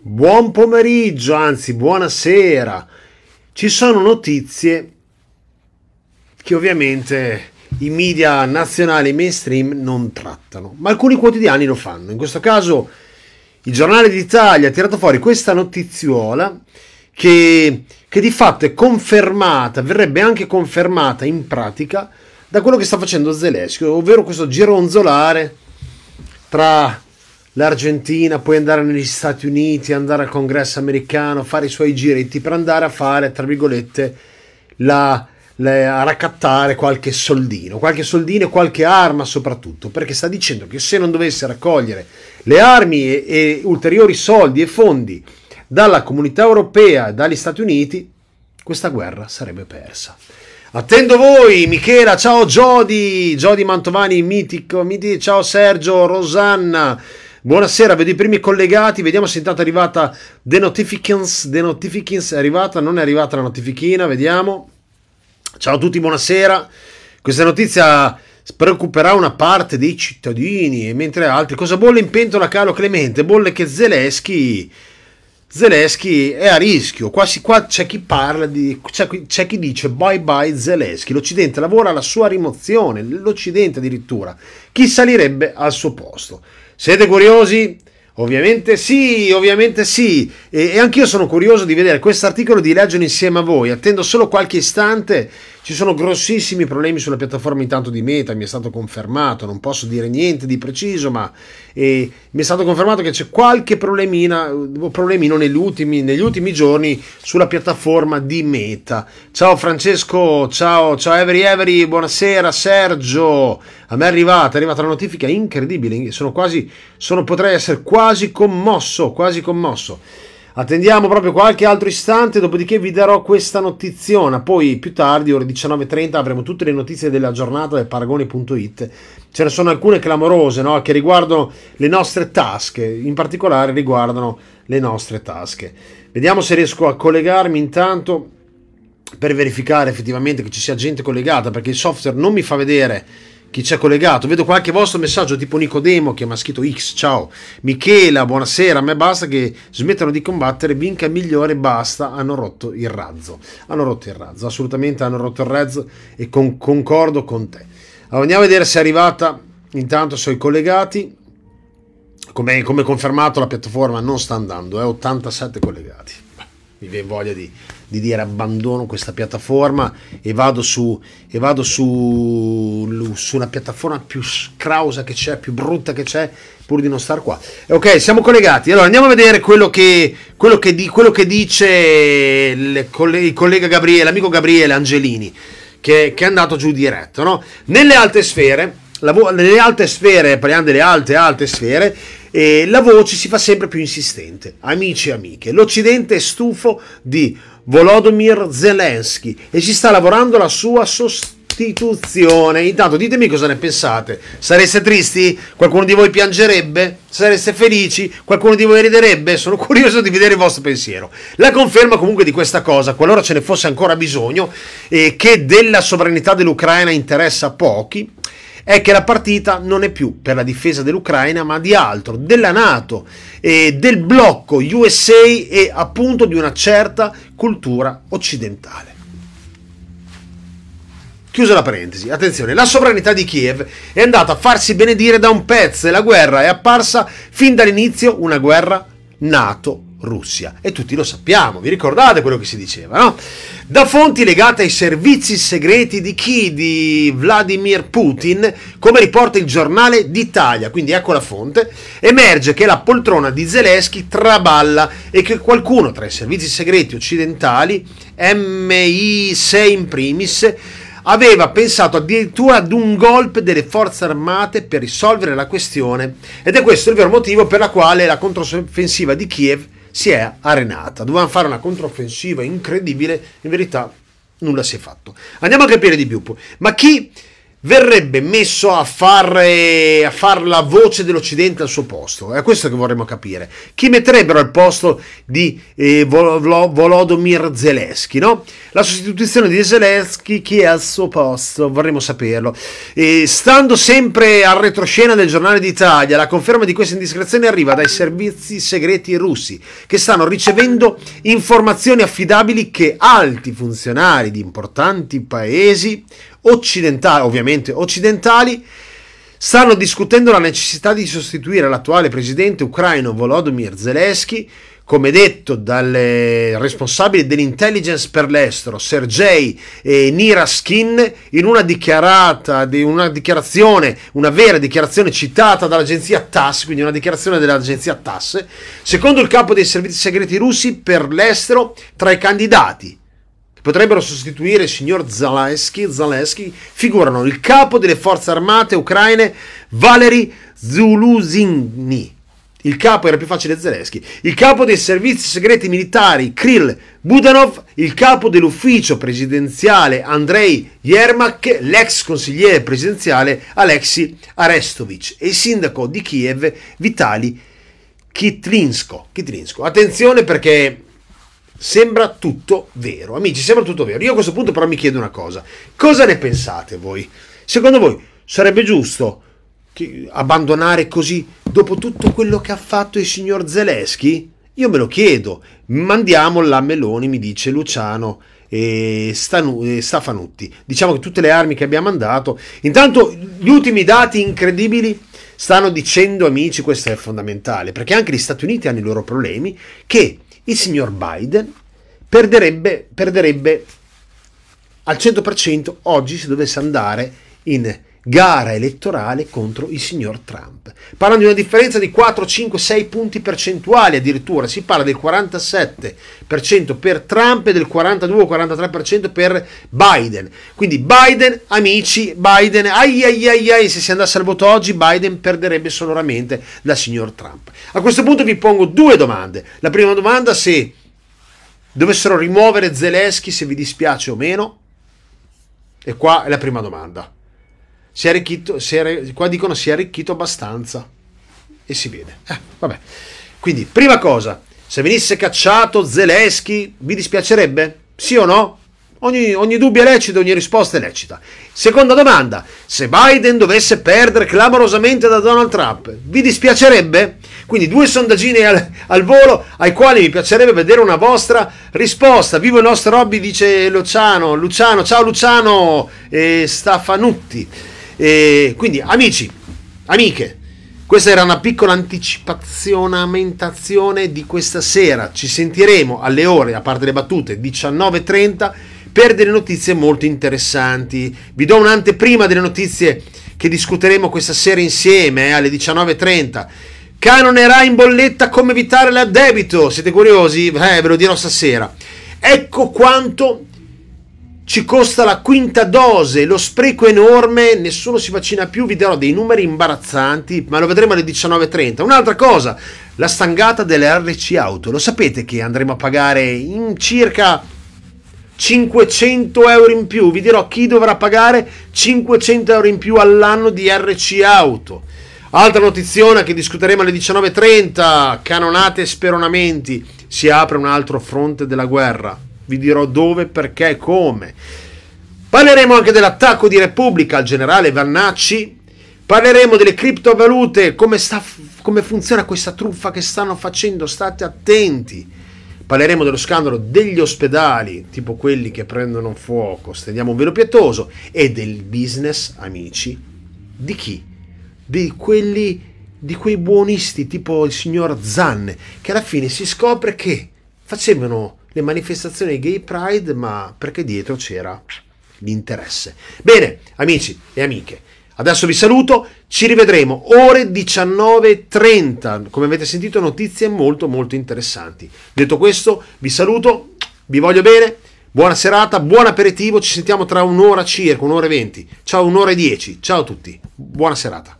Buon pomeriggio, anzi buonasera. Ci sono notizie che ovviamente i media nazionali mainstream non trattano, ma alcuni quotidiani lo fanno. In questo caso il giornale d'Italia ha tirato fuori questa notiziola che, che di fatto è confermata, verrebbe anche confermata in pratica da quello che sta facendo Zelensky, ovvero questo gironzolare tra l'Argentina, puoi andare negli Stati Uniti, andare al congresso americano, fare i suoi giretti per andare a fare, tra virgolette, la, la, a raccattare qualche soldino, qualche soldino e qualche arma soprattutto, perché sta dicendo che se non dovesse raccogliere le armi e, e ulteriori soldi e fondi dalla comunità europea e dagli Stati Uniti, questa guerra sarebbe persa. Attendo voi, Michela, ciao Giodi, Giodi Mantovani, mitico, mitico ciao Sergio, Rosanna. Buonasera, vedo i primi collegati, vediamo se intanto è arrivata The Notifications, The Notifications è arrivata, non è arrivata la notifichina, vediamo. Ciao a tutti, buonasera. Questa notizia preoccuperà una parte dei cittadini, mentre altri... Cosa bolle in pentola, caro Clemente? Bolle che Zeleschi... Zelensky è a rischio, qua, si, qua c'è chi parla, di, c'è, c'è, chi dice bye bye Zelensky, l'Occidente lavora alla sua rimozione, l'Occidente addirittura, chi salirebbe al suo posto? Siete curiosi? Ovviamente sì, ovviamente sì, e, e anch'io sono curioso di vedere questo articolo di leggere insieme a voi, attendo solo qualche istante ci sono grossissimi problemi sulla piattaforma intanto di Meta, mi è stato confermato, non posso dire niente di preciso, ma eh, mi è stato confermato che c'è qualche problemina, eh, problemino negli ultimi, negli ultimi giorni sulla piattaforma di Meta. Ciao Francesco, ciao, ciao Every Every, buonasera Sergio. A me è arrivata, è arrivata la notifica incredibile, sono quasi, sono, potrei essere quasi commosso, quasi commosso. Attendiamo proprio qualche altro istante, dopodiché vi darò questa notiziona. Poi più tardi, ore 19.30, avremo tutte le notizie della giornata del paragone.it. Ce ne sono alcune clamorose no? che riguardano le nostre tasche, in particolare riguardano le nostre tasche. Vediamo se riesco a collegarmi intanto per verificare effettivamente che ci sia gente collegata, perché il software non mi fa vedere chi ci ha collegato. Vedo qualche vostro messaggio tipo Nicodemo che mi ha scritto X, ciao. Michela, buonasera, a me basta che smettano di combattere, vinca il migliore, basta, hanno rotto il razzo. Hanno rotto il razzo, assolutamente hanno rotto il razzo e con, concordo con te. Allora, andiamo a vedere se è arrivata, intanto sono i collegati. Come, come confermato la piattaforma non sta andando, è eh, 87 collegati. Mi viene voglia di di dire abbandono questa piattaforma e vado su, e vado su, su una piattaforma più scrausa che c'è, più brutta che c'è, pur di non star qua. Ok, siamo collegati. Allora andiamo a vedere quello che, quello che, di, quello che dice il, collega Gabriele, l'amico Gabriele Angelini, che, che è andato giù diretto. No? Nelle alte sfere la vo- nelle alte sfere, parliamo delle alte, alte sfere, eh, la voce si fa sempre più insistente. Amici e amiche, l'Occidente è stufo di Volodymyr Zelensky e si sta lavorando la sua sostituzione. Intanto ditemi cosa ne pensate. Sareste tristi? Qualcuno di voi piangerebbe? Sareste felici? Qualcuno di voi riderebbe? Sono curioso di vedere il vostro pensiero. La conferma comunque di questa cosa, qualora ce ne fosse ancora bisogno, eh, che della sovranità dell'Ucraina interessa pochi, è che la partita non è più per la difesa dell'Ucraina, ma di altro, della Nato, eh, del blocco USA e appunto di una certa cultura occidentale. Chiusa la parentesi, attenzione, la sovranità di Kiev è andata a farsi benedire da un pezzo e la guerra è apparsa fin dall'inizio una guerra NATO Russia. E tutti lo sappiamo, vi ricordate quello che si diceva, no? Da fonti legate ai servizi segreti di chi? Di Vladimir Putin, come riporta il giornale d'Italia, quindi ecco la fonte, emerge che la poltrona di Zelensky traballa e che qualcuno tra i servizi segreti occidentali, MI6 in primis, aveva pensato addirittura ad un golpe delle forze armate per risolvere la questione ed è questo il vero motivo per la quale la controffensiva di Kiev si è arenata. Dovevano fare una controffensiva incredibile, in verità nulla si è fatto. Andiamo a capire di più. Ma chi verrebbe messo a fare eh, a far la voce dell'Occidente al suo posto. È questo che vorremmo capire. Chi metterebbero al posto di eh, Volodymyr Zelensky? No? La sostituzione di Zelensky, chi è al suo posto? Vorremmo saperlo. E stando sempre al retroscena del giornale d'Italia, la conferma di questa indiscrezione arriva dai servizi segreti russi, che stanno ricevendo informazioni affidabili che alti funzionari di importanti paesi occidentali, ovviamente occidentali, stanno discutendo la necessità di sostituire l'attuale presidente ucraino Volodymyr Zelensky, come detto dal eh, responsabile dell'intelligence per l'estero, Sergei eh, Niraskin, in una, una dichiarazione, una vera dichiarazione citata dall'agenzia TASS, quindi una dichiarazione dell'agenzia TASS, secondo il capo dei servizi segreti russi per l'estero tra i candidati potrebbero sostituire il signor Zaleski. Zalaesky figurano il capo delle forze armate ucraine Valery Zuluzhny, il capo era più facile Zelensky, il capo dei servizi segreti militari Krill Budanov, il capo dell'ufficio presidenziale Andrei Yermak, l'ex consigliere presidenziale Alexei Arestovich e il sindaco di Kiev Vitali Kitlinsko. Kitrinsko. Attenzione perché Sembra tutto vero, amici, sembra tutto vero. Io a questo punto però mi chiedo una cosa. Cosa ne pensate voi? Secondo voi sarebbe giusto abbandonare così dopo tutto quello che ha fatto il signor Zelensky? Io me lo chiedo. Mandiamo la Meloni, mi dice Luciano e, Stanu- e Stafanutti. Diciamo che tutte le armi che abbiamo mandato. Intanto gli ultimi dati incredibili Stanno dicendo, amici, questo è fondamentale, perché anche gli Stati Uniti hanno i loro problemi, che il signor Biden perderebbe, perderebbe al 100% oggi se dovesse andare in gara elettorale contro il signor Trump. Parlando di una differenza di 4, 5, 6 punti percentuali addirittura, si parla del 47% per Trump e del 42-43% per Biden. Quindi Biden, amici, Biden, ai ai ai ai, se si andasse al voto oggi Biden perderebbe sonoramente la signor Trump. A questo punto vi pongo due domande. La prima domanda se dovessero rimuovere Zelensky se vi dispiace o meno. E qua è la prima domanda. Si è arricchito, si è, qua dicono si è arricchito abbastanza. E si vede. Eh, vabbè. Quindi, prima cosa, se venisse cacciato Zelensky, vi dispiacerebbe? Sì o no? Ogni, ogni, dubbio è lecito, ogni risposta è lecita. Seconda domanda, se Biden dovesse perdere clamorosamente da Donald Trump, vi dispiacerebbe? Quindi due sondaggini al, al volo ai quali mi piacerebbe vedere una vostra risposta. Vivo il nostro hobby, dice Luciano. Luciano, ciao Luciano e Stafanutti. E quindi, amici, amiche, questa era una piccola anticipazionamentazione di questa sera. Ci sentiremo alle ore, a parte le battute, 19.30 per delle notizie molto interessanti. Vi do un'anteprima delle notizie che discuteremo questa sera insieme eh, alle 19.30. Canonerà in bolletta come evitare l'addebito. Siete curiosi? Eh, ve lo dirò stasera. Ecco quanto ci costa la quinta dose, lo spreco è enorme, nessuno si vaccina più, vi darò dei numeri imbarazzanti, ma lo vedremo alle 19.30. Un'altra cosa, la stangata delle RC Auto, lo sapete che andremo a pagare in circa 500 euro in più, vi dirò chi dovrà pagare 500 euro in più all'anno di RC Auto. Altra notizia che discuteremo alle 19.30, canonate e speronamenti, si apre un altro fronte della guerra vi dirò dove, perché e come. Parleremo anche dell'attacco di Repubblica al generale Vannacci, Parleremo delle criptovalute, come, sta, come, funziona questa truffa che stanno facendo, state attenti. Parleremo dello scandalo degli ospedali, tipo quelli che prendono fuoco, stendiamo un velo pietoso, e del business, amici, di chi? Di quelli, di quei buonisti, tipo il signor Zanne, che alla fine si scopre che facevano le manifestazioni gay pride, ma perché dietro c'era l'interesse. Bene, amici e amiche, adesso vi saluto, ci rivedremo ore 19.30, come avete sentito notizie molto molto interessanti. Detto questo, vi saluto, vi voglio bene, buona serata, buon aperitivo, ci sentiamo tra un'ora circa, un'ora e venti, ciao un'ora e dieci, ciao a tutti, buona serata.